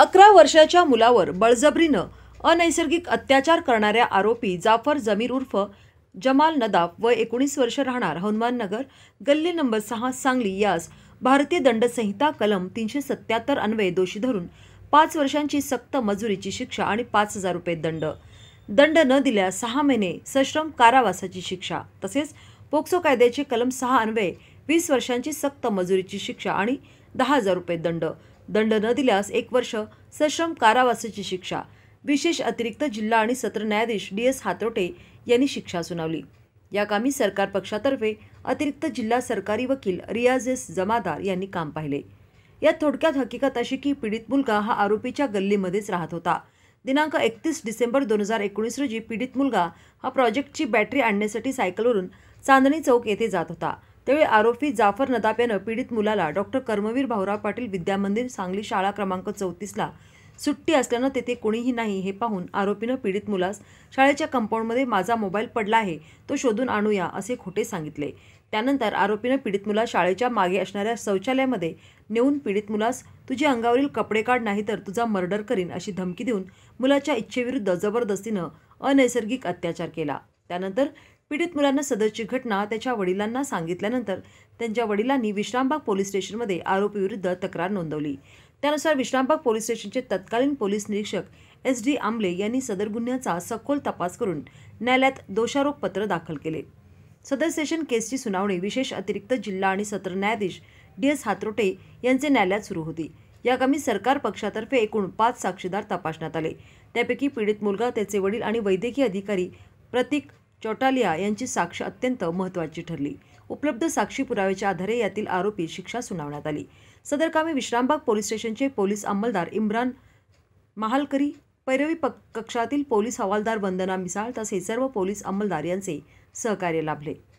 अकरा वर्षाच्या मुलावर बळजबरीनं अनैसर्गिक अत्याचार करणाऱ्या आरोपी जाफर जमीर उर्फ जमाल नदाफ व एकोणीस वर्ष राहणार हनुमान नगर गल्ली नंबर सहा सांगली यास भारतीय दंडसंहिता कलम तीनशे सत्याहत्तर अन्वये दोषी धरून पाच वर्षांची सक्त मजुरीची शिक्षा आणि पाच हजार रुपये दंड दंड न दिल्यास सहा महिने सश्रम कारावासाची शिक्षा तसेच पोक्सो कायद्याचे कलम सहा अन्वये वीस वर्षांची सक्त मजुरीची शिक्षा आणि दहा हजार रुपये दंड दंड न दिल्यास एक वर्ष सश्रम कारावासाची शिक्षा विशेष अतिरिक्त जिल्हा आणि सत्र न्यायाधीश डी एस हातोटे यांनी शिक्षा सुनावली या कामी सरकार पक्षातर्फे अतिरिक्त जिल्हा सरकारी वकील रियाज एस जमादार यांनी काम पाहिले यात थोडक्यात हकीकत अशी की पीडित मुलगा हा आरोपीच्या गल्लीमध्येच राहत होता दिनांक एकतीस डिसेंबर दोन हजार एकोणीस रोजी पीडित मुलगा हा प्रोजेक्टची बॅटरी आणण्यासाठी सायकलवरून चांदणी चौक येथे जात होता त्यावेळी आरोपी जाफर नदाप यानं पीडित मुलाला डॉक्टर कर्मवीर भाऊराव पाटील विद्यामंदिर सांगली शाळा क्रमांक चौतीसला सुट्टी असल्यानं तेथे कोणीही नाही हे पाहून आरोपीनं पीडित मुलास शाळेच्या कंपाऊंडमध्ये माझा मोबाईल पडला आहे तो शोधून आणूया असे खोटे सांगितले त्यानंतर आरोपीनं पीडित मुला शाळेच्या मागे असणाऱ्या शौचालयामध्ये नेऊन पीडित मुलास तुझे अंगावरील कपडे काढ नाही तर तुझा मर्डर करीन अशी धमकी देऊन मुलाच्या इच्छेविरुद्ध जबरदस्तीनं अनैसर्गिक अत्याचार केला त्यानंतर पीडित मुलांना सदरची घटना त्याच्या वडिलांना सांगितल्यानंतर त्यांच्या वडिलांनी विश्रामबाग पोलीस स्टेशनमध्ये आरोपीविरुद्ध तक्रार नोंदवली त्यानुसार विश्रामबाग पोलीस स्टेशनचे तत्कालीन पोलीस निरीक्षक एस डी आंबले यांनी सदर गुन्ह्याचा सखोल तपास करून न्यायालयात दोषारोप पत्र दाखल केले सदर सेशन केसची सुनावणी विशेष अतिरिक्त जिल्हा आणि सत्र न्यायाधीश डी एस हात्रोटे यांचे न्यायालयात सुरू होती याकामी सरकार पक्षातर्फे एकूण पाच साक्षीदार तपासण्यात आले त्यापैकी पीडित मुलगा त्याचे वडील आणि वैद्यकीय अधिकारी प्रतीक चौटालिया यांची साक्ष अत्यंत महत्त्वाची ठरली उपलब्ध साक्षी पुराव्याच्या आधारे यातील आरोपी शिक्षा सुनावण्यात आली सदरकामी विश्रामबाग पोलीस स्टेशनचे पोलीस अंमलदार इम्रान महालकरी पैरवी पक कक्षातील पोलीस हवालदार वंदना मिसाळ तसेच सर्व पोलीस अंमलदार यांचे सहकार्य लाभले